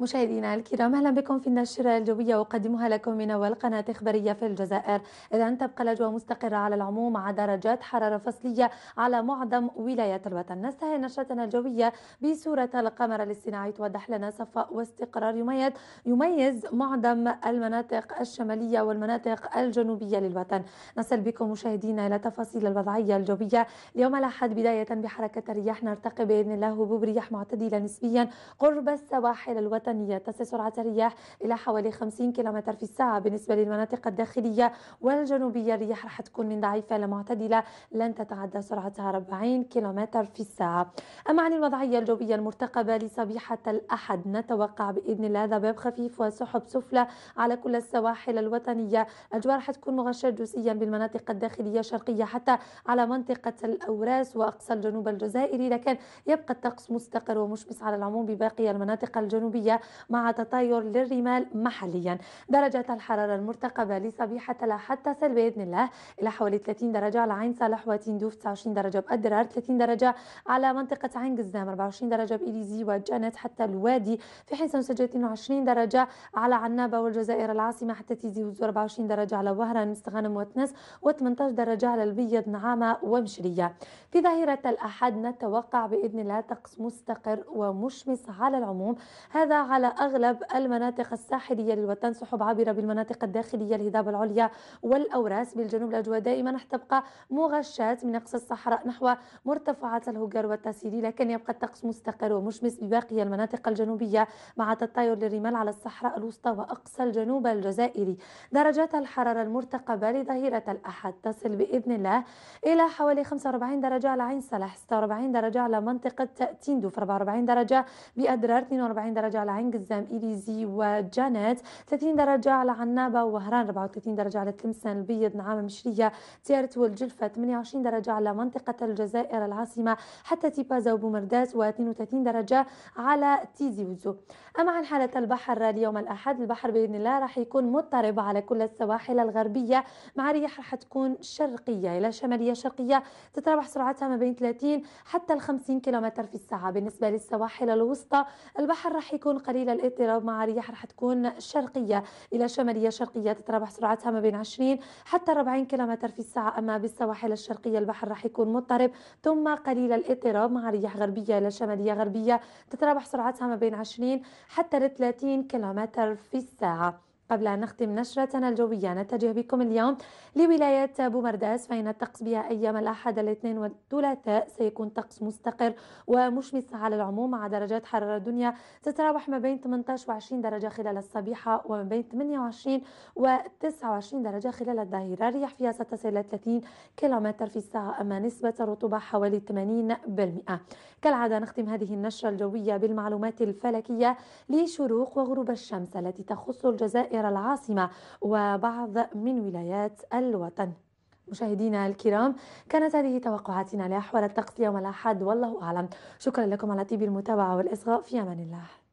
مشاهدينا الكرام اهلا بكم في النشرة الجوية اقدمها لكم من اول قناة اخبارية في الجزائر اذا تبقى الاجواء مستقرة على العموم مع درجات حرارة فصلية على معظم ولايات الوطن نستهل نشرتنا الجوية بصورة القمر الاصطناعي توضح لنا صفاء واستقرار يميز يميز معظم المناطق الشمالية والمناطق الجنوبية للوطن نصل بكم مشاهدينا الى تفاصيل الوضعية الجوية اليوم الاحد بداية بحركة الرياح نرتقي باذن الله هبوب رياح معتدلة نسبيا قرب السواحل الوطنية الوطنية تصل سرعة الرياح إلى حوالي 50 كم في الساعة بالنسبة للمناطق الداخلية والجنوبية الرياح راح تكون من ضعيفة لمعتدلة لن تتعدى سرعتها 40 كم في الساعة أما عن الوضعية الجوية المرتقبة لصبيحة الأحد نتوقع بإذن الله ذباب خفيف وسحب سفلى على كل السواحل الوطنية الأجواء راح تكون مغشاة جزئيا بالمناطق الداخلية الشرقية حتى على منطقة الأوراس وأقصى الجنوب الجزائري لكن يبقى الطقس مستقر ومشمس على العموم بباقي المناطق الجنوبية الجوية مع تطاير للرمال محليا درجة الحرارة المرتقبة لصبيحة حتى سلب بإذن الله إلى حوالي 30 درجة على عين صالح وتندوف 29 درجة بأدرار 30 درجة على منطقة عين قزام 24 درجة بإليزي وجانت حتى الوادي في حين سنسجل 22 درجة على عنابة والجزائر العاصمة حتى تيزي وزو 24 درجة على وهران مستغانم وتنس و18 درجة على البيض نعامة ومشرية في ظهيرة الأحد نتوقع بإذن الله طقس مستقر ومشمس على العموم هذا على أغلب المناطق الساحلية للوطن سحب عابرة بالمناطق الداخلية الهضاب العليا والأوراس بالجنوب الأجواء دائما حتبقى مغشاة من أقصى الصحراء نحو مرتفعات الهجر والتسيري لكن يبقى الطقس مستقر ومشمس بباقي المناطق الجنوبية مع تطاير للرمال على الصحراء الوسطى وأقصى الجنوب الجزائري درجات الحرارة المرتقبة لظهيرة الأحد تصل بإذن الله إلى حوالي 45 درجة على عين صلاح 46 درجة على منطقة تندوف 44 درجة بأدرار 42 درجة على عينج قزام إليزي وجانيت 30 درجة على عنابة وهران 34 درجة على تلمسان البيض نعامة مشرية تيارت والجلفة 28 درجة على منطقة الجزائر العاصمة حتى تيبازا وبومرداس و32 درجة على تيزي وزو أما عن حالة البحر اليوم الأحد البحر بإذن الله راح يكون مضطرب على كل السواحل الغربية مع رياح راح تكون شرقية إلى شمالية شرقية تتراوح سرعتها ما بين 30 حتى ال 50 كيلومتر في الساعة بالنسبة للسواحل الوسطى البحر راح يكون قليلة الاضطراب مع رياح رح تكون شرقية إلى شمالية شرقية تتراوح سرعتها ما بين 20 حتى 40 كم في الساعة أما بالسواحل الشرقية البحر رح يكون مضطرب ثم قليل الاضطراب مع رياح غربية إلى شمالية غربية تتراوح سرعتها ما بين 20 حتى 30 كم في الساعة قبل أن نختم نشرتنا الجوية نتجه بكم اليوم لولاية بومرداس فإن الطقس بها أيام الأحد الاثنين والثلاثاء سيكون طقس مستقر ومشمس على العموم مع درجات حرارة الدنيا تتراوح ما بين 18 و 20 درجة خلال الصبيحة وما بين 28 و 29 درجة خلال الظهيرة الرياح فيها ستصل إلى 30 كيلومتر في الساعة أما نسبة الرطوبة حوالي 80% كالعادة نختم هذه النشرة الجوية بالمعلومات الفلكية لشروق وغروب الشمس التي تخص الجزائر القاهرة العاصمة وبعض من ولايات الوطن مشاهدينا الكرام كانت هذه توقعاتنا لأحوال الطقس يوم الأحد والله أعلم شكرا لكم على طيب المتابعة والإصغاء في أمان الله